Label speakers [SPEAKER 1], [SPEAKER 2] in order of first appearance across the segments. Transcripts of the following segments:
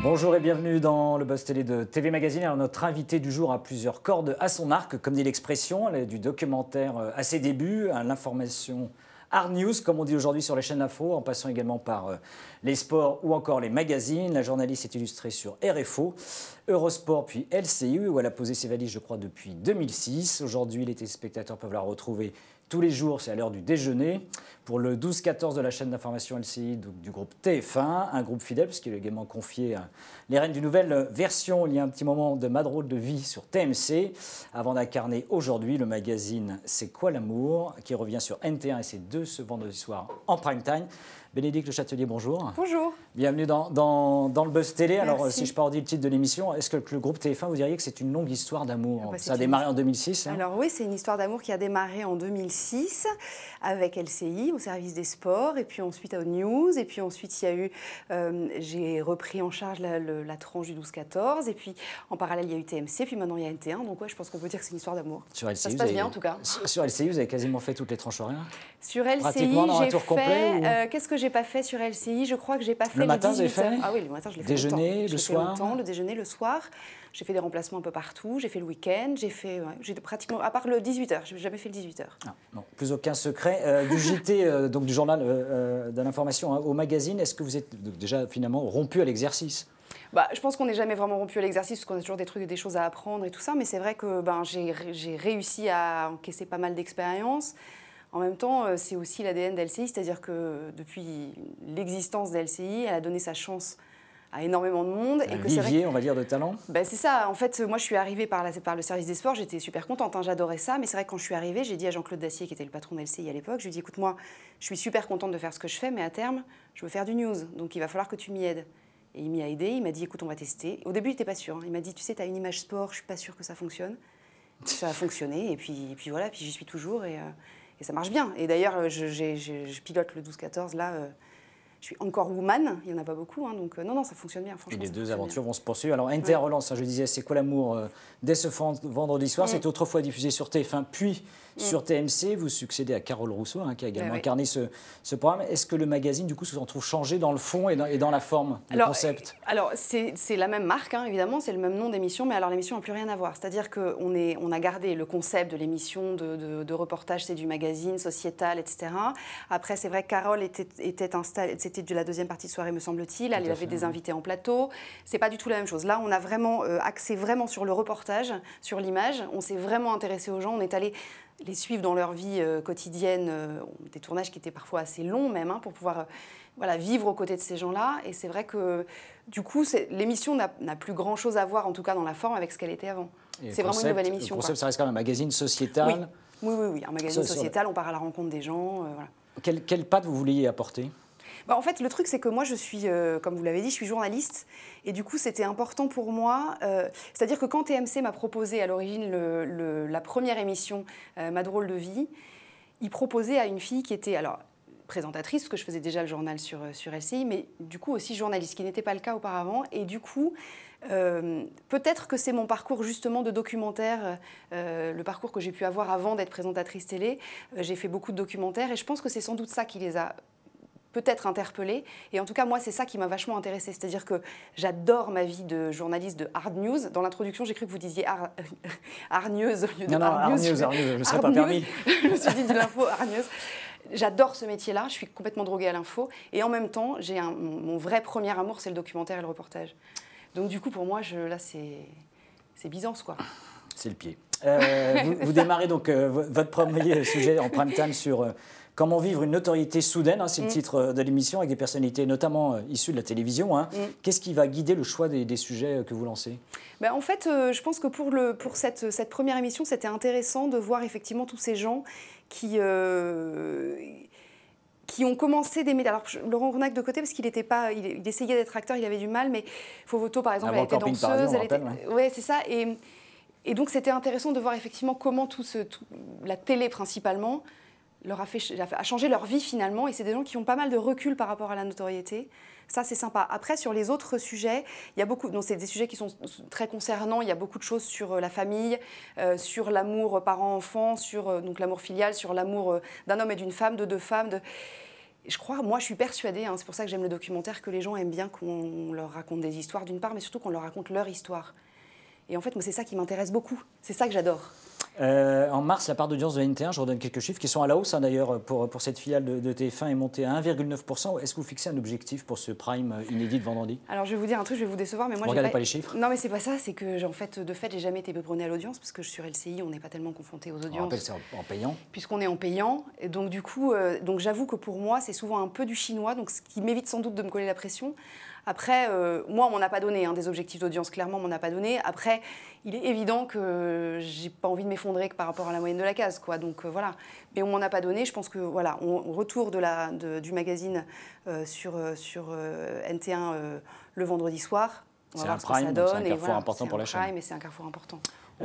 [SPEAKER 1] Bonjour et bienvenue dans le Buzz Télé de TV Magazine. Alors notre invité du jour a plusieurs cordes à son arc, comme dit l'expression. Elle est du documentaire euh, à ses débuts, à l'information Hard News, comme on dit aujourd'hui sur les chaînes Info, en passant également par euh, les sports ou encore les magazines. La journaliste est illustrée sur RFO, Eurosport puis LCU, où elle a posé ses valises, je crois, depuis 2006. Aujourd'hui, les téléspectateurs peuvent la retrouver tous les jours, c'est à l'heure du déjeuner, pour le 12-14 de la chaîne d'information LCI donc du groupe TF1, un groupe fidèle, puisqu'il a également confié euh, les rênes d'une nouvelle version il y a un petit moment de Madrôle de vie sur TMC, avant d'incarner aujourd'hui le magazine C'est quoi l'amour, qui revient sur NT1 et c 2 ce vendredi soir en prime time. Bénédicte Le Châtelier, bonjour. Bonjour. Bienvenue dans, le Buzz Télé. Alors, si je parodie le titre de l'émission, est-ce que le groupe TF1, vous diriez que c'est une longue histoire d'amour ah bah, Ça a démarré en 2006. Hein?
[SPEAKER 2] Alors oui, c'est une histoire d'amour qui a démarré en 2006 avec LCI au service des sports, et puis ensuite à News, et puis ensuite il y a eu, euh, j'ai repris en charge la, tranche du 12-14, et puis en parallèle il y a eu TMC, puis maintenant il y a NT1, donc ouais, je pense qu'on peut dire que c'est une histoire d'amour. Sur LCI, ça se passe bien en tout cas. Sur
[SPEAKER 1] LCI, vous avez quasiment fait toutes les tranches rien
[SPEAKER 2] Sur LCI, j'ai fait. Ou... Euh, Qu'est-ce que j'ai pas fait sur LCI. Je crois que j'ai pas fait le matin, fait Ah oui, le matin, je l'ai fait. Déjeuner, le, soir. le déjeuner, le soir. J'ai fait des remplacements un peu partout. J'ai fait le week-end. J'ai fait, j'ai pratiquement, à part le 18 h j'ai jamais fait le 18 h ah,
[SPEAKER 1] Non, plus aucun secret euh, du JT, euh, donc du journal euh, de l'information hein, au magazine. Est-ce que vous êtes déjà finalement rompu à l'exercice
[SPEAKER 2] bah, je pense qu'on n'est jamais vraiment rompu à l'exercice, parce qu'on a toujours des trucs, des choses à apprendre et tout ça. Mais c'est vrai que ben, j'ai réussi à encaisser pas mal d'expériences. En même temps, euh, c'est aussi l'ADN d'LCI, c'est-à-dire que depuis l'existence d'LCI, elle a donné sa chance à énormément de monde. Un et que vivier, on
[SPEAKER 1] va dire, de talent
[SPEAKER 2] ben, C'est ça. En fait, moi, je suis arrivée par, par le service des sports, j'étais super contente, hein, j'adorais ça. Mais c'est vrai que quand je suis arrivée, j'ai dit à Jean-Claude Dacier, qui était le patron d'LCI à l'époque, je lui ai dit, écoute, moi, je suis super contente de faire ce que je fais, mais à terme, je veux faire du news, donc il va falloir que tu m'y aides. Et il m'y a aidé, il m'a dit, écoute, on va tester. Au début, il n'était pas sûr. Hein. Il m'a dit, tu sais, tu as une image sport, je suis pas sûre que ça fonctionne. Ça a fonctionné, et puis, et puis voilà, puis j'y suis toujours. Et, euh, et ça marche bien. Et d'ailleurs, euh, je, pilote le 12-14 là euh, je suis encore woman, il n'y en a pas beaucoup, hein, donc euh, non, non, ça fonctionne bien, franchement. Et les deux aventures
[SPEAKER 1] vont se poursuivre. Alors, Interrelance, hein, je disais, c'est quoi l'amour euh, Dès ce vendredi soir, mm. C'est autrefois diffusé sur TF1, puis mm. sur TMC. Vous succédez à Carole Rousseau, hein, qui a également eh incarné ce, programme. Est-ce que le magazine, du coup, se retrouve changé dans le fond et dans, la forme, le concept
[SPEAKER 2] eh, Alors, c'est la même marque, évidemment, c'est le même nom d'émission, mais alors l'émission n'a plus rien à voir. C'est-à-dire qu'on on a gardé le concept de l'émission, de, reportage, c'est du magazine, sociétal, etc. Après, c'est vrai, Carole était, était installée c'était de la deuxième partie de soirée, me semble-t-il. Elle avait des invités en plateau. C'est pas du tout la même chose. Là, on a vraiment euh, axé vraiment sur le reportage, sur l'image. On s'est vraiment intéressé aux gens. On est allé les suivre dans leur vie euh, quotidienne, euh, des tournages qui étaient parfois assez longs même, hein, pour pouvoir voilà, vivre aux côtés de ces gens-là. Et c'est vrai que du coup, l'émission n'a plus grand-chose à voir, en tout cas dans la forme, avec ce qu'elle était avant. C'est vraiment une nouvelle émission. Le concept, ça
[SPEAKER 1] reste quand même un magazine sociétal.
[SPEAKER 2] Oui, oui, oui, un magazine sociétal, on part à la rencontre des gens. Voilà.
[SPEAKER 1] Quelle, patte vous vouliez apporter
[SPEAKER 2] bah, en fait, le truc, c'est que moi, je suis, euh, comme vous l'avez dit, je suis journaliste. Et du coup, c'était important pour moi. Euh, c'est-à-dire que quand TMC m'a proposé à l'origine la première émission, euh, Ma drôle de vie, il proposait à une fille qui était. Alors, présentatrice, parce que je faisais déjà le journal sur, sur LCI, mais du coup aussi journaliste, ce qui n'était pas le cas auparavant. Et du coup, peut-être que c'est mon parcours justement de documentaire, le parcours que j'ai pu avoir avant d'être présentatrice télé. j'ai fait beaucoup de documentaires et je pense que c'est sans doute ça qui les a peut-être interpellé. Et en tout cas, moi, c'est ça qui m'a vachement intéressée. C'est-à-dire que j'adore ma vie de journaliste de hard news. Dans l'introduction, j'ai cru que vous disiez har... hargneuse au lieu de non, non, hard news. non hargneuse, je ne serais pas permis. je me suis dit de l'info hargneuse. J'adore ce métier-là, je suis complètement droguée à l'info. Et en même temps, j'ai mon vrai premier amour, c'est le documentaire et le reportage. Donc du coup, pour moi, je... là, c'est... c'est Byzance, quoi.
[SPEAKER 1] C'est le pied. Euh, vous, démarrez donc euh, votre premier sujet en prime time sur euh, Comment vivre une notoriété soudaine, hein, c'est le mm. titre euh, de l'émission, avec des personnalités notamment euh, issues de la télévision. Hein. Mm. Qu'est-ce qui va guider le choix des, sujets euh, que vous lancez
[SPEAKER 2] ben, En fait, je pense que pour, cette, première émission, c'était intéressant de voir effectivement tous ces gens qui... ont commencé des Alors, Laurent Rounac de côté, parce qu'il était pas, il, essayait d'être acteur, il avait du mal, mais Fovoto, par exemple, elle était danseuse. elle était... Ouais, c'est ça. Et, donc, c'était intéressant de voir effectivement comment tout ce, la télé principalement, a, a changé leur vie finalement, et c'est des gens qui ont pas mal de recul par rapport à la notoriété. Ça, c'est sympa. Après, sur les autres sujets, il y a beaucoup. Donc, c'est des sujets qui sont très concernants. Il y a beaucoup de choses sur euh, la famille, euh, sur l'amour parent-enfant, sur euh, l'amour filial, sur l'amour d'un homme et d'une femme, de deux femmes. De... Je crois, moi, je suis persuadée. Hein, c'est pour ça que j'aime le documentaire que les gens aiment bien qu'on leur raconte des histoires d'une part, mais surtout qu'on leur raconte leur histoire. Et en fait, moi, c'est ça qui m'intéresse beaucoup. C'est ça que j'adore.
[SPEAKER 1] Euh, en mars, la part d'audience de NT1, je redonne quelques chiffres qui sont à la hausse hein, d'ailleurs pour, pour cette filiale de, TF1 est montée à 1,9%. Est-ce que vous fixez un objectif pour ce prime euh, inédit de vendredi
[SPEAKER 2] Alors je vais vous dire un truc, je vais vous décevoir, mais moi regardez pas... les chiffres. Non mais c'est pas ça, c'est que en fait de fait j'ai jamais été pepronné à l'audience parce que sur LCI on n'est pas tellement confronté aux audiences. en payant. Puisqu'on est en payant, donc du coup, euh, j'avoue que pour moi c'est souvent un peu du chinois, donc ce qui m'évite sans doute de me coller la pression. Après, euh, moi, on m'en a pas donné hein, des objectifs d'audience, clairement, on m'en a pas donné. Après, il est évident que j'ai pas envie de m'effondrer que par rapport à la moyenne de la case, quoi. Donc euh, voilà. Mais on m'en a pas donné. Je pense que voilà, on, retour de la, du magazine euh, sur, sur NT1 le vendredi soir. C'est un prime, c'est un carrefour important pour la chaîne. C'est un carrefour important.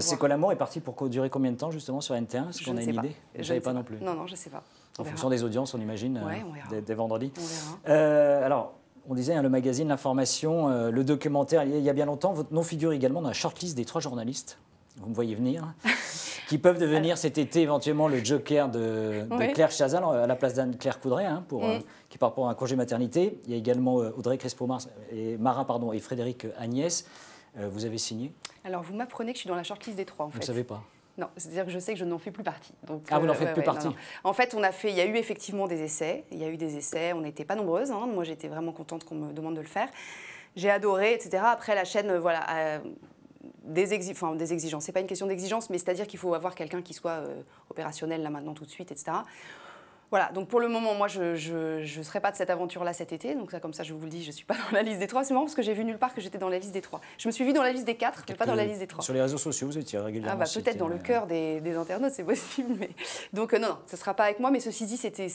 [SPEAKER 2] C'est
[SPEAKER 1] que l'amour est parti pour durer combien de temps justement sur NT1 Est-ce qu'on a une pas. idée Je n'avais pas, pas non plus. Non, non, je ne sais pas. en fonction des audiences, on imagine, des, des, vendredis. On verra. alors, on disait, hein, le magazine, l'information, euh, le documentaire, il y a bien longtemps, votre nom figure également dans la shortlist des trois journalistes, vous me voyez venir, qui peuvent devenir cet été éventuellement le joker de, Claire Chazal euh, à la place d'Anne-Claire Coudray, hein, mm. euh, qui part pour un congé maternité. Il y a également Audrey Crespo et Marin pardon, et Frédéric Agnès. vous avez signé
[SPEAKER 2] Alors, vous m'apprenez que je suis dans la shortlist des trois, en fait. Vous ne savez pas non, c'est-à-dire que je sais que je n'en fais plus partie. ah, vous n'en euh, faites plus partie En fait, on a fait, il y a eu effectivement des essais. Il y a eu des essais, on n'était pas nombreuses. Hein. Moi, j'étais vraiment contente qu'on me demande de le faire. J'ai adoré, etc. Après, la chaîne, euh, voilà, euh, des, exigences. Ce n'est pas une question d'exigence, mais c'est-à-dire qu'il faut avoir quelqu'un qui soit opérationnel là maintenant tout de suite, etc. Voilà, donc pour le moment, moi, je ne serai pas de cette aventure-là cet été. Donc ça, comme ça, je vous le dis, je ne suis pas dans la liste des trois. C'est marrant parce que j'ai vu nulle part que j'étais dans la liste des trois. Je me suis vu dans la liste des quatre, mais pas dans la liste des trois.
[SPEAKER 1] Sur les réseaux sociaux, vous étiez régulièrement. Ah bah peut-être dans le euh,
[SPEAKER 2] cœur des, internautes, c'est possible. Mais... Donc euh, non, ce ne sera pas avec moi. Mais ceci dit, c'était,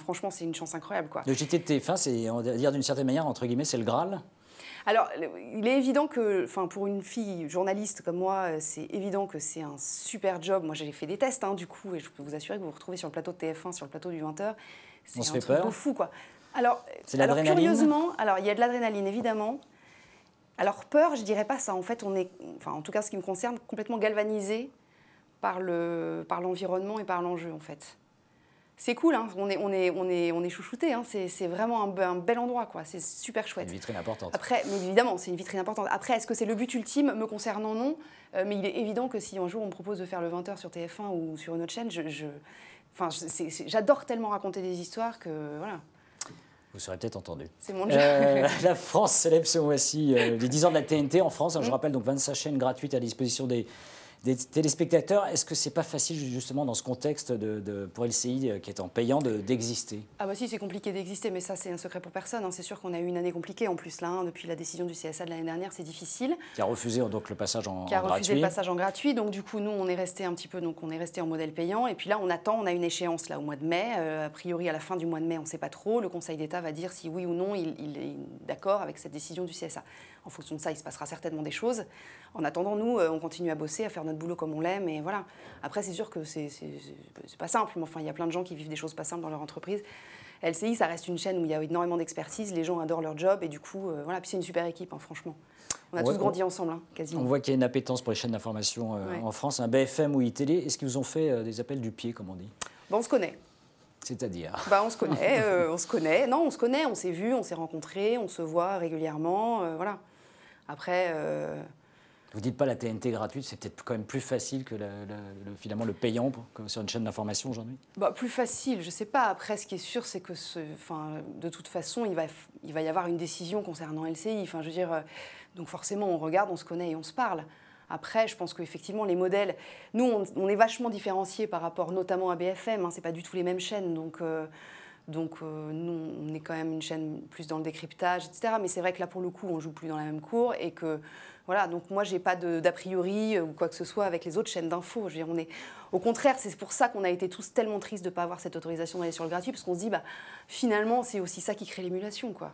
[SPEAKER 2] franchement, c'est une chance incroyable. Quoi. Le
[SPEAKER 1] JT de c'est, on va dire d'une certaine manière, entre guillemets, c'est le Graal
[SPEAKER 2] alors, il est évident que, pour une fille journaliste comme moi, euh, c'est évident que c'est un super job. Moi, j'ai fait des tests, hein, du coup, et je peux vous assurer que vous vous retrouvez sur le plateau de TF1, sur le plateau du 20h.
[SPEAKER 1] C'est un truc de fou,
[SPEAKER 2] quoi. Alors, alors curieusement, alors il y a de l'adrénaline évidemment. Alors peur, je dirais pas ça. En fait, on est, en tout cas ce qui me concerne, complètement galvanisé par le, par l'environnement et par l'enjeu en fait c'est cool, hein. on, est, on, chouchouté, hein. c'est vraiment un, bel endroit, quoi. c'est super chouette. Une
[SPEAKER 1] vitrine importante.
[SPEAKER 2] Après, mais évidemment, c'est une vitrine importante. Après, est-ce que c'est le but ultime Me concernant, non. Euh, mais il est évident que si un jour on propose de faire le 20h sur TF1 ou sur une autre chaîne, j'adore tellement raconter des histoires que voilà.
[SPEAKER 1] Vous serez peut-être entendu. C'est mon euh, job. la France célèbre ce mois-ci euh, les 10 ans de la TNT en France. Hein, je mm. rappelle donc 25 chaînes gratuites à disposition des des téléspectateurs. Est-ce que c'est pas facile justement dans ce contexte de, pour LCI euh, qui est en payant d'exister
[SPEAKER 2] Ah bah si, c'est compliqué d'exister, mais ça c'est un secret pour personne. Hein. C'est sûr qu'on a eu une année compliquée en plus là, hein, depuis la décision du CSA de l'année dernière, c'est difficile.
[SPEAKER 1] Qui a refusé donc le passage en, gratuit. – qui a refusé le passage
[SPEAKER 2] en gratuit. Donc du coup nous on est resté un petit peu, donc on est resté en modèle payant. Et puis là on attend, on a une échéance là au mois de mai. Euh, a priori à la fin du mois de mai, on ne sait pas trop. Le Conseil d'État va dire si oui ou non il, il est d'accord avec cette décision du CSA. En fonction de ça, il se passera certainement des choses. En attendant, nous, euh, on continue à bosser, à faire notre boulot comme on l'aime. Et voilà. Après, c'est sûr que c'est pas simple. enfin, il y a plein de gens qui vivent des choses pas simples dans leur entreprise. LCI, ça reste une chaîne où il y a énormément d'expertise. Les gens adorent leur job. Et du coup, euh, voilà. Puis c'est une super équipe, hein, franchement. On a tous grandi ensemble, hein, quasiment. On voit
[SPEAKER 1] qu'il y a une appétence pour les chaînes d'information euh, en France, un BFM ou iTélé. Est-ce qu'ils vous ont fait des appels du pied, comme on dit bon, On se connaît. C'est-à-dire
[SPEAKER 2] ben, On se connaît, on se connaît. Non, on se connaît, on s'est vu, on s'est rencontrés, on se voit régulièrement, voilà.
[SPEAKER 1] Après. Euh... Vous dites pas la TNT gratuite, c'est peut-être quand même plus facile que le, finalement le payant sur une chaîne d'information aujourd'hui
[SPEAKER 2] bah, Plus facile, je sais pas. Après, ce qui est sûr, c'est que ce, de toute façon, il va, il va y avoir une décision concernant LCI. Enfin, je veux dire, euh, donc forcément, on regarde, on se connaît et on se parle. Après, je pense qu'effectivement, les modèles. Nous, on, est vachement différenciés par rapport notamment à BFM. Hein, c'est pas du tout les mêmes chaînes. Donc. Euh, donc euh, nous, on est quand même une chaîne plus dans le décryptage, etc. Mais c'est vrai que là, pour le coup, on joue plus dans la même cour et que voilà. Donc moi, j'ai pas d'a priori euh, ou quoi que ce soit avec les autres chaînes d'infos. on est au contraire, c'est pour ça qu'on a été tous tellement tristes de pas avoir cette autorisation d'aller sur le gratuit, parce qu'on se dit bah finalement, c'est aussi ça qui crée l'émulation, quoi.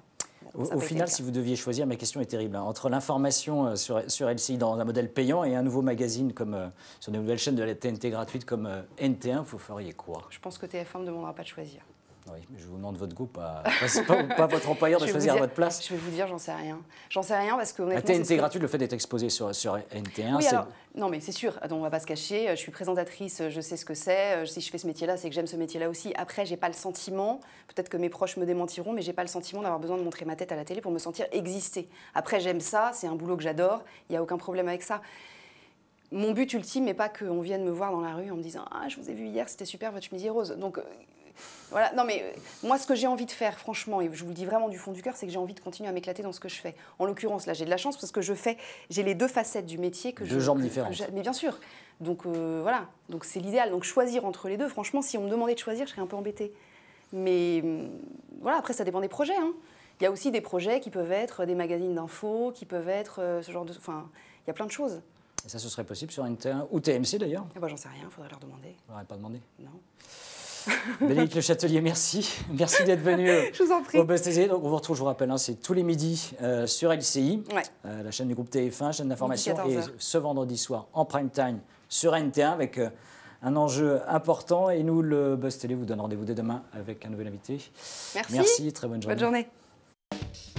[SPEAKER 2] au, final, si
[SPEAKER 1] vous deviez choisir, ma question est terrible. Hein. entre l'information euh, sur, sur, LCI dans un modèle payant et un nouveau magazine comme, sur des nouvelles chaînes de la TNT gratuite comme NT1, vous feriez quoi Je
[SPEAKER 2] pense que TF1 ne me demandera pas de choisir.
[SPEAKER 1] Oui, mais je vous demande votre goût, pas, votre employeur de choisir à votre place. Je vais vous
[SPEAKER 2] dire, j'en sais rien. J'en sais rien parce ah, que La TNT gratuite,
[SPEAKER 1] le fait d'être exposé sur, sur NT1, c'est...
[SPEAKER 2] non, mais c'est sûr, on ne va pas se cacher. Euh, je suis présentatrice, euh, je sais ce que c'est. Euh, si je fais ce métier-là, c'est que j'aime ce métier-là aussi. Après, j'ai pas le sentiment, peut-être que mes proches me démentiront, mais j'ai pas le sentiment d'avoir besoin de montrer ma tête à la télé pour me sentir exister. Après, j'aime ça, c'est un boulot que j'adore, il n'y a aucun problème avec ça mon but ultime n'est pas qu'on vienne me voir dans la rue en me disant Ah, je vous ai vu hier, c'était super votre chemise rose. Donc, voilà, non mais euh, moi ce que j'ai envie de faire franchement, et je vous le dis vraiment du fond du cœur, c'est que j'ai envie de continuer à m'éclater dans ce que je fais. En l'occurrence là j'ai de la chance parce que je fais, j'ai les deux facettes du métier que deux je... Deux jambes différentes. mais bien sûr. Donc euh, voilà, donc c'est l'idéal. Donc choisir entre les deux, franchement si on me demandait de choisir je serais un peu embêtée. Mais euh, voilà, après ça dépend des projets. Hein. Il y a aussi des projets qui peuvent être des magazines d'infos, qui peuvent être ce genre de... Enfin, il y a plein de choses.
[SPEAKER 1] Et ça, ce serait possible sur NT1 ou TMC d'ailleurs eh ben, J'en sais rien, faudrait leur demander. On pas demandé. Non. Bénédicte Le Châtelier, merci. Merci d'être venu euh, je vous en prie. au Buzz TV. Donc, on vous retrouve, je vous rappelle, hein, c'est tous les midis euh, sur LCI, euh, la chaîne du groupe TF1, chaîne d'information, et ce vendredi soir en prime time sur NT1 avec un enjeu important. Et nous, le Buzz Télé, vous donne rendez-vous dès demain avec un nouvel invité.
[SPEAKER 2] Merci. Merci, très
[SPEAKER 1] bonne journée. Bonne journée.